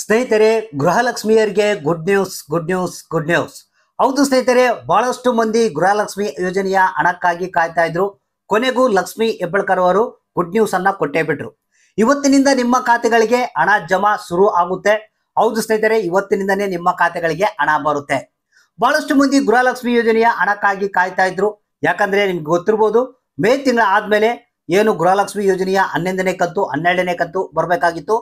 ಸ್ನೇಹಿತರೆ ಗೃಹಲಕ್ಷ್ಮಿಯರಿಗೆ good news good news good news ಹೌದು ಸ್ನೇಹಿತರೆ ಬಹಳಷ್ಟು ಮಂದಿ ಗೃಹಲಕ್ಷ್ಮಿ ಯೋಜನೆಯ ಹಣಕ್ಕಾಗಿ ಕಾಯ್ತಾ ಇದ್ರು ಕೊನೆಗೂ ಲಕ್ಷ್ಮಿ ಹೆಬ್ಬಳ್ಕರ್ ಅವರು ಗುಡ್ ನ್ಯೂಸ್ ಅನ್ನ ಕೊಟ್ಟೇ ಬಿಟ್ರು ಇವತ್ತಿನಿಂದ ನಿಮ್ಮ ಖಾತೆಗಳಿಗೆ ಹಣ ಜಮಾ ಶುರು ಆಗುತ್ತೆ ಹೌದು ಸ್ನೇಹಿತರೆ ಇವತ್ತಿನಿಂದನೇ ನಿಮ್ಮ ಖಾತೆಗಳಿಗೆ ಹಣ ಬರುತ್ತೆ ಬಹಳಷ್ಟು ಮಂದಿ ಗೃಹಲಕ್ಷ್ಮಿ ಯೋಜನೆಯ ಹಣಕ್ಕಾಗಿ ಕಾಯ್ತಾ ಇದ್ರು ಯಾಕಂದ್ರೆ ನಿಮ್ಗೆ ಗೊತ್ತಿರ್ಬೋದು ಮೇ ತಿಂಗಳ ಆದ್ಮೇಲೆ ಏನು ಗೃಹಲಕ್ಷ್ಮಿ ಯೋಜನೆಯ ಹನ್ನೊಂದನೇ ಕಂತು ಹನ್ನೆರಡನೇ ಕಂತು ಬರಬೇಕಾಗಿತ್ತು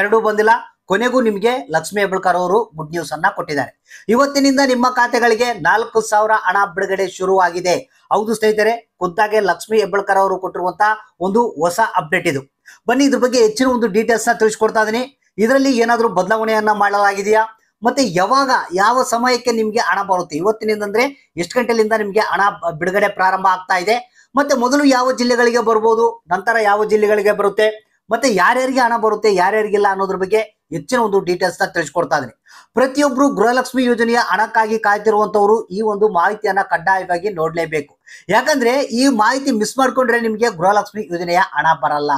ಎರಡೂ ಬಂದಿಲ್ಲ ಕೊನೆಗೂ ನಿಮಗೆ ಲಕ್ಷ್ಮಿ ಹೆಬ್ಬಳ್ಕರ್ ಅವರು ಗುಡ್ ನ್ಯೂಸ್ ಅನ್ನ ಕೊಟ್ಟಿದ್ದಾರೆ ಇವತ್ತಿನಿಂದ ನಿಮ್ಮ ಖಾತೆಗಳಿಗೆ ನಾಲ್ಕು ಸಾವಿರ ಹಣ ಬಿಡುಗಡೆ ಶುರುವಾಗಿದೆ ಹೌದು ಸ್ನೇಹಿತರೆ ಖುದ್ದಾಗೆ ಲಕ್ಷ್ಮಿ ಹೆಬ್ಬಳ್ಕರ್ ಅವರು ಕೊಟ್ಟಿರುವಂತಹ ಒಂದು ಹೊಸ ಅಪ್ಡೇಟ್ ಇದು ಬನ್ನಿ ಇದ್ರ ಬಗ್ಗೆ ಹೆಚ್ಚಿನ ಒಂದು ಡೀಟೇಲ್ಸ್ ನ ತಿಳಿಸ್ಕೊಡ್ತಾ ಇದೀನಿ ಇದರಲ್ಲಿ ಏನಾದರೂ ಬದಲಾವಣೆಯನ್ನ ಮಾಡಲಾಗಿದೆಯಾ ಮತ್ತೆ ಯಾವಾಗ ಯಾವ ಸಮಯಕ್ಕೆ ನಿಮಗೆ ಹಣ ಬರುತ್ತೆ ಇವತ್ತಿನಿಂದ ಅಂದ್ರೆ ಎಷ್ಟು ಗಂಟೆಲಿಂದ ನಿಮಗೆ ಹಣ ಬಿಡುಗಡೆ ಪ್ರಾರಂಭ ಆಗ್ತಾ ಇದೆ ಮತ್ತೆ ಮೊದಲು ಯಾವ ಜಿಲ್ಲೆಗಳಿಗೆ ಬರ್ಬೋದು ನಂತರ ಯಾವ ಜಿಲ್ಲೆಗಳಿಗೆ ಬರುತ್ತೆ ಮತ್ತೆ ಯಾರ್ಯಾರಿಗೆ ಹಣ ಬರುತ್ತೆ ಯಾರ್ಯಾರಿಗಿಲ್ಲ ಅನ್ನೋದ್ರ ಬಗ್ಗೆ ಹೆಚ್ಚಿನ ಒಂದು ಡೀಟೇಲ್ಸ್ ನ ತಿಳಿಸ್ಕೊಡ್ತಾ ಇದೀನಿ ಪ್ರತಿಯೊಬ್ರು ಗೃಹಲಕ್ಷ್ಮಿ ಯೋಜನೆಯ ಹಣಕ್ಕಾಗಿ ಕಾಯ್ತಿರುವಂತವರು ಈ ಒಂದು ಮಾಹಿತಿಯನ್ನ ಕಡ್ಡಾಯವಾಗಿ ನೋಡ್ಲೇಬೇಕು ಯಾಕಂದ್ರೆ ಈ ಮಾಹಿತಿ ಮಿಸ್ ಮಾಡ್ಕೊಂಡ್ರೆ ನಿಮಗೆ ಗೃಹಲಕ್ಷ್ಮಿ ಯೋಜನೆಯ ಹಣ ಬರಲ್ಲ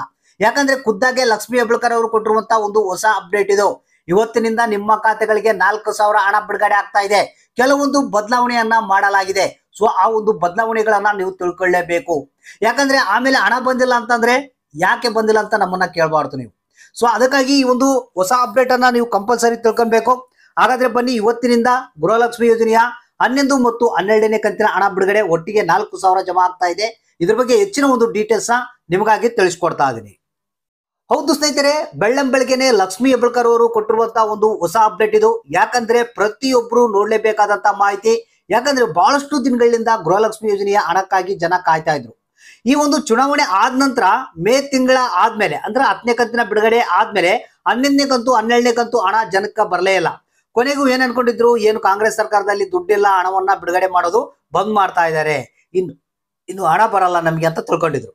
ಯಾಕಂದ್ರೆ ಖುದ್ದಾಗೆ ಲಕ್ಷ್ಮಿ ಹೆಬ್ಳಕರ್ ಅವರು ಕೊಟ್ಟಿರುವಂತಹ ಒಂದು ಹೊಸ ಅಪ್ಡೇಟ್ ಇದು ಇವತ್ತಿನಿಂದ ನಿಮ್ಮ ಖಾತೆಗಳಿಗೆ ನಾಲ್ಕು ಸಾವಿರ ಹಣ ಬಿಡುಗಡೆ ಆಗ್ತಾ ಇದೆ ಕೆಲವೊಂದು ಬದಲಾವಣೆಯನ್ನ ಮಾಡಲಾಗಿದೆ ಸೊ ಆ ಒಂದು ಬದಲಾವಣೆಗಳನ್ನ ನೀವು ತಿಳ್ಕೊಳ್ಳೇಬೇಕು ಯಾಕಂದ್ರೆ ಆಮೇಲೆ ಹಣ ಬಂದಿಲ್ಲ ಅಂತಂದ್ರೆ ಯಾಕೆ ಬಂದಿಲ್ಲ ಅಂತ ನಮ್ಮನ್ನ ಕೇಳಬಾರ್ದು ನೀವು ಸೊ ಅದಕ್ಕಾಗಿ ಈ ಒಂದು ಹೊಸ ಅಪ್ಡೇಟ್ ಅನ್ನ ನೀವು ಕಂಪಲ್ಸರಿ ತಿಳ್ಕೊಬೇಕು ಹಾಗಾದ್ರೆ ಬನ್ನಿ ಇವತ್ತಿನಿಂದ ಗೃಹಲಕ್ಷ್ಮಿ ಯೋಜನೆಯ ಹನ್ನೊಂದು ಮತ್ತು ಹನ್ನೆರಡನೇ ಕಂತಿನ ಹಣ ಬಿಡುಗಡೆ ಒಟ್ಟಿಗೆ ನಾಲ್ಕು ಸಾವಿರ ಜಮಾ ಆಗ್ತಾ ಇದೆ ಇದ್ರ ಬಗ್ಗೆ ಹೆಚ್ಚಿನ ಒಂದು ಡೀಟೇಲ್ಸ್ ನಿಮಗಾಗಿ ತಿಳಿಸ್ಕೊಡ್ತಾ ಇದೀನಿ ಹೌದು ಸ್ನೇಹಿತರೆ ಬೆಳ್ಳಂ ಬೆಳಗ್ಗೆನೆ ಲಕ್ಷ್ಮಿ ಹೆಬ್ಬಳ್ಕರ್ ಅವರು ಕೊಟ್ಟಿರುವಂತಹ ಒಂದು ಹೊಸ ಅಪ್ಡೇಟ್ ಇದು ಯಾಕಂದ್ರೆ ಪ್ರತಿಯೊಬ್ರು ನೋಡ್ಲೇಬೇಕಾದಂತಹ ಮಾಹಿತಿ ಯಾಕಂದ್ರೆ ಬಹಳಷ್ಟು ದಿನಗಳಿಂದ ಗೃಹಲಕ್ಷ್ಮಿ ಯೋಜನೆಯ ಹಣಕ್ಕಾಗಿ ಜನ ಕಾಯ್ತಾ ಇದ್ರು ಈ ಒಂದು ಚುನಾವಣೆ ಆದ ನಂತರ ಮೇ ತಿಂಗಳ ಆದ್ಮೇಲೆ ಅಂದ್ರೆ ಹತ್ತನೇ ಕಂತಿನ ಬಿಡುಗಡೆ ಆದ್ಮೇಲೆ ಹನ್ನೊಂದನೇ ಕಂತು ಹನ್ನೆರಡನೇ ಕಂತು ಹಣ ಜನಕ್ಕೆ ಬರಲೇ ಇಲ್ಲ ಕೊನೆಗೂ ಏನ್ ಅನ್ಕೊಂಡಿದ್ರು ಏನು ಕಾಂಗ್ರೆಸ್ ಸರ್ಕಾರದಲ್ಲಿ ದುಡ್ಡಿಲ್ಲ ಹಣವನ್ನ ಬಿಡುಗಡೆ ಮಾಡೋದು ಬಂದ್ ಮಾಡ್ತಾ ಇದ್ದಾರೆ ಇನ್ನು ಇನ್ನು ಹಣ ಬರಲ್ಲ ನಮ್ಗೆ ಅಂತ ತಿಳ್ಕೊಂಡಿದ್ರು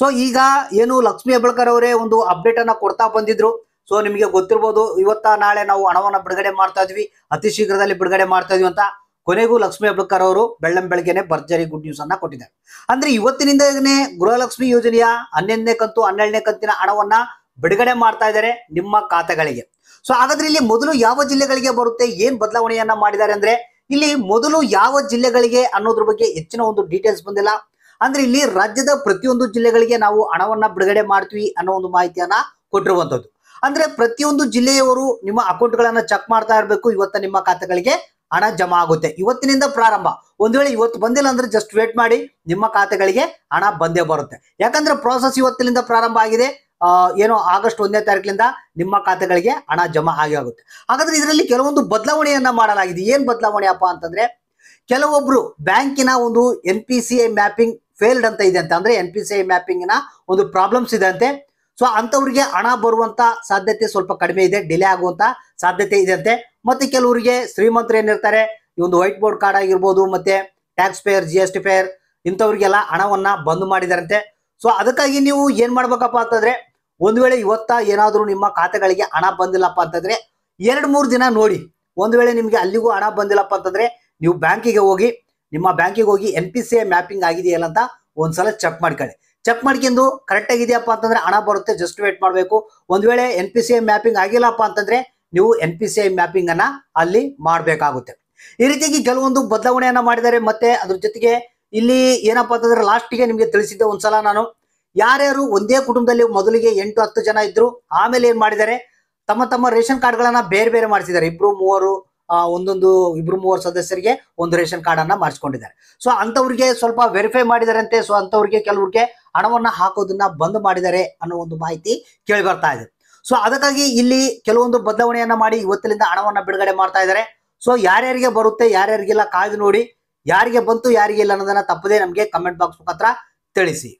ಸೊ ಈಗ ಏನು ಲಕ್ಷ್ಮಿ ಹೆಬ್ಬಳ್ಕರ್ ಅವರೇ ಒಂದು ಅಪ್ಡೇಟ್ ಅನ್ನ ಕೊಡ್ತಾ ಬಂದಿದ್ರು ಸೊ ನಿಮಗೆ ಗೊತ್ತಿರ್ಬೋದು ಇವತ್ತ ನಾಳೆ ನಾವು ಹಣವನ್ನ ಬಿಡುಗಡೆ ಮಾಡ್ತಾ ಇದ್ವಿ ಅತಿ ಶೀಘ್ರದಲ್ಲಿ ಬಿಡುಗಡೆ ಮಾಡ್ತಾ ಇದ್ವಿ ಅಂತ ಕೊನೆಗೂ ಲಕ್ಷ್ಮಿ ಹೆಬ್ಳಕರ್ ಅವರು ಬೆಳ್ಳಂ ಬೆಳಗ್ಗೆನೆ ಭರ್ಜರಿ ಗುಡ್ ನ್ಯೂಸ್ ಅನ್ನ ಕೊಟ್ಟಿದ್ದಾರೆ ಅಂದ್ರೆ ಇವತ್ತಿನಿಂದನೇ ಗೃಹಲಕ್ಷ್ಮಿ ಯೋಜನೆಯ ಹನ್ನೆರಡನೇ ಕಂತು ಹನ್ನೆರಡನೇ ಕಂತಿನ ಹಣವನ್ನ ಬಿಡುಗಡೆ ಮಾಡ್ತಾ ಇದ್ದಾರೆ ನಿಮ್ಮ ಖಾತೆಗಳಿಗೆ ಸೊ ಹಾಗಾದ್ರೆ ಇಲ್ಲಿ ಮೊದಲು ಯಾವ ಜಿಲ್ಲೆಗಳಿಗೆ ಬರುತ್ತೆ ಏನ್ ಬದಲಾವಣೆಯನ್ನ ಮಾಡಿದ್ದಾರೆ ಅಂದ್ರೆ ಇಲ್ಲಿ ಮೊದಲು ಯಾವ ಜಿಲ್ಲೆಗಳಿಗೆ ಅನ್ನೋದ್ರ ಬಗ್ಗೆ ಹೆಚ್ಚಿನ ಒಂದು ಡೀಟೇಲ್ಸ್ ಬಂದಿಲ್ಲ ಅಂದ್ರೆ ಇಲ್ಲಿ ರಾಜ್ಯದ ಪ್ರತಿಯೊಂದು ಜಿಲ್ಲೆಗಳಿಗೆ ನಾವು ಹಣವನ್ನ ಬಿಡುಗಡೆ ಮಾಡ್ತೀವಿ ಅನ್ನೋ ಒಂದು ಮಾಹಿತಿಯನ್ನ ಕೊಟ್ಟಿರುವಂತದ್ದು ಅಂದ್ರೆ ಪ್ರತಿಯೊಂದು ಜಿಲ್ಲೆಯವರು ನಿಮ್ಮ ಅಕೌಂಟ್ ಗಳನ್ನ ಚೆಕ್ ಮಾಡ್ತಾ ಇರಬೇಕು ಇವತ್ತ ನಿಮ್ಮ ಖಾತೆಗಳಿಗೆ ಹಣ ಜಮಾ ಆಗುತ್ತೆ ಇವತ್ತಿನಿಂದ ಪ್ರಾರಂಭ ಒಂದು ವೇಳೆ ಇವತ್ತು ಬಂದಿಲ್ಲ ಅಂದ್ರೆ ಜಸ್ಟ್ ವೇಟ್ ಮಾಡಿ ನಿಮ್ಮ ಖಾತೆಗಳಿಗೆ ಹಣ ಬಂದೇ ಬರುತ್ತೆ ಯಾಕಂದ್ರೆ ಪ್ರೋಸೆಸ್ ಇವತ್ತಿನಿಂದ ಪ್ರಾರಂಭ ಆಗಿದೆ ಏನು ಆಗಸ್ಟ್ ಒಂದನೇ ತಾರೀಕಿನಿಂದ ನಿಮ್ಮ ಖಾತೆಗಳಿಗೆ ಹಣ ಜಮಾ ಆಗಿ ಆಗುತ್ತೆ ಹಾಗಾದ್ರೆ ಇದರಲ್ಲಿ ಕೆಲವೊಂದು ಬದಲಾವಣೆಯನ್ನ ಮಾಡಲಾಗಿದೆ ಏನ್ ಬದಲಾವಣೆಯಪ್ಪ ಅಂತಂದ್ರೆ ಕೆಲವೊಬ್ರು ಬ್ಯಾಂಕಿನ ಒಂದು N P C I mapping failed ಅಂತ ಇದೆ ಅಂತ ಅಂದ್ರೆ N P C I mapping ನ ಒಂದು ಪ್ರಾಬ್ಲಮ್ಸ್ ಇದೆ ಅಂತೆ ಸೊ ಅಂಥವ್ರಿಗೆ ಹಣ ಬರುವಂತ ಸಾಧ್ಯತೆ ಸ್ವಲ್ಪ ಕಡಿಮೆ ಇದೆ ಡಿಲೇ ಆಗುವಂತ ಸಾಧ್ಯತೆ ಇದೆ ಅಂತೆ ಮತ್ತೆ ಕೆಲವರಿಗೆ ಶ್ರೀಮಂತರು ಏನಿರ್ತಾರೆ ಈ ಒಂದು ವೈಟ್ ಬೋರ್ಡ್ ಕಾರ್ಡ್ ಆಗಿರ್ಬೋದು ಮತ್ತೆ tax payer G S T payer ಇಂಥವ್ರಿಗೆಲ್ಲ ಹಣವನ್ನ ಬಂದ್ ಮಾಡಿದಾರಂತೆ ಸೊ ಅದಕ್ಕಾಗಿ ನೀವು ಏನ್ ಮಾಡ್ಬೇಕಪ್ಪ ಅಂತಂದ್ರೆ ಒಂದ್ ವೇಳೆ ಇವತ್ತ ಏನಾದ್ರೂ ನಿಮ್ಮ ಖಾತೆಗಳಿಗೆ ಹಣ ಬಂದಿಲ್ಲಪ್ಪ ಅಂತಂದ್ರೆ ಎರಡು ಮೂರು ದಿನ ನೋಡಿ ಒಂದ್ ವೇಳೆ ನಿಮ್ಗೆ ಅಲ್ಲಿಗೂ ಹಣ ಬಂದಿಲ್ಲಪ್ಪ ಅಂತಂದ್ರೆ ನೀವು ಬ್ಯಾಂಕಿಗೆ ಹೋಗಿ ನಿಮ್ಮ ಬ್ಯಾಂಕಿಗೆ ಹೋಗಿ N P C I mapping ಆಗಿದೆಯಲ್ಲ ಅಂತ ಒಂದ್ಸಲ ಚೆಕ್ ಮಾಡ್ಕೊಳ್ಳಿ ಚೆಕ್ ಮಾಡ್ಕೊಂಡು ಕರೆಕ್ಟ್ ಆಗಿದೆಯಪ್ಪ ಅಂತಂದ್ರೆ ಹಣ ಬರುತ್ತೆ ಜಸ್ಟ್ ವೇಟ್ ಮಾಡಬೇಕು ಒಂದ್ ವೇಳೆ N P C I mapping ಆಗಿಲ್ಲಪ್ಪ ಅಂತಂದ್ರೆ ನೀವು N P C I mapping ಅನ್ನ ಅಲ್ಲಿ ಮಾಡಬೇಕಾಗುತ್ತೆ ಈ ರೀತಿಯಾಗಿ ಕೆಲವೊಂದು ಬದಲಾವಣೆಯನ್ನ ಮಾಡಿದ್ದಾರೆ ಮತ್ತೆ ಅದ್ರ ಜೊತೆಗೆ ಇಲ್ಲಿ ಏನಪ್ಪಾ ಅಂತಂದ್ರೆ ಲಾಸ್ಟ್ಗೆ ನಿಮಗೆ ತಿಳಿಸಿದ್ದೆ ಒಂದ್ಸಲ ನಾನು ಯಾರ್ಯಾರು ಒಂದೇ ಕುಟುಂಬದಲ್ಲಿ ಮೊದಲಿಗೆ ಎಂಟು ಹತ್ತು ಜನ ಇದ್ರು ಆಮೇಲೆ ಏನ್ ಮಾಡಿದ್ದಾರೆ ತಮ್ಮ ತಮ್ಮ ರೇಷನ್ ಕಾರ್ಡ್ ಗಳನ್ನ ಬೇರೆ ಬೇರೆ ಮಾಡಿಸಿದ್ದಾರೆ ಇಬ್ರು ಮೂವರು ಒಂದೊಂದು ಇಬ್ರು ಮೂವರು ಸದಸ್ಯರಿಗೆ ಒಂದು ರೇಷನ್ ಕಾರ್ಡ್ ಅನ್ನ ಮಾಡಿಸ್ಕೊಂಡಿದ್ದಾರೆ ಸೊ ಅಂತವ್ರಿಗೆ ಸ್ವಲ್ಪ ವೆರಿಫೈ ಮಾಡಿದಾರಂತೆ ಸೊ ಅಂತವ್ರಿಗೆ ಕೆಲವ್ರಿಗೆ ಹಣವನ್ನ ಹಾಕೋದನ್ನ ಬಂದ್ ಮಾಡಿದ್ದಾರೆ ಅನ್ನೋ ಒಂದು ಮಾಹಿತಿ ಕೇಳಿ ಬರ್ತಾ ಇದೆ ಸೊ ಅದಕ್ಕಾಗಿ ಇಲ್ಲಿ ಕೆಲವೊಂದು ಬದಲಾವಣೆಯನ್ನ ಮಾಡಿ ಇವತ್ತಿನಿಂದ ಹಣವನ್ನ ಬಿಡುಗಡೆ ಮಾಡ್ತಾ ಇದ್ದಾರೆ ಸೊ ಯಾರ್ಯಾರಿಗೆ ಬರುತ್ತೆ ಯಾರ್ಯಾರಿಗೆಲ್ಲ ಕಾಯ್ದು ನೋಡಿ ಯಾರಿಗೆ ಬಂತು ಯಾರಿಗೆ ಇಲ್ಲ ಅನ್ನೋದನ್ನ ತಪ್ಪದೆ ನಮಗೆ ಕಮೆಂಟ್ ಬಾಕ್ಸ್ ಮುಖಾಂತರ ತಿಳಿಸಿ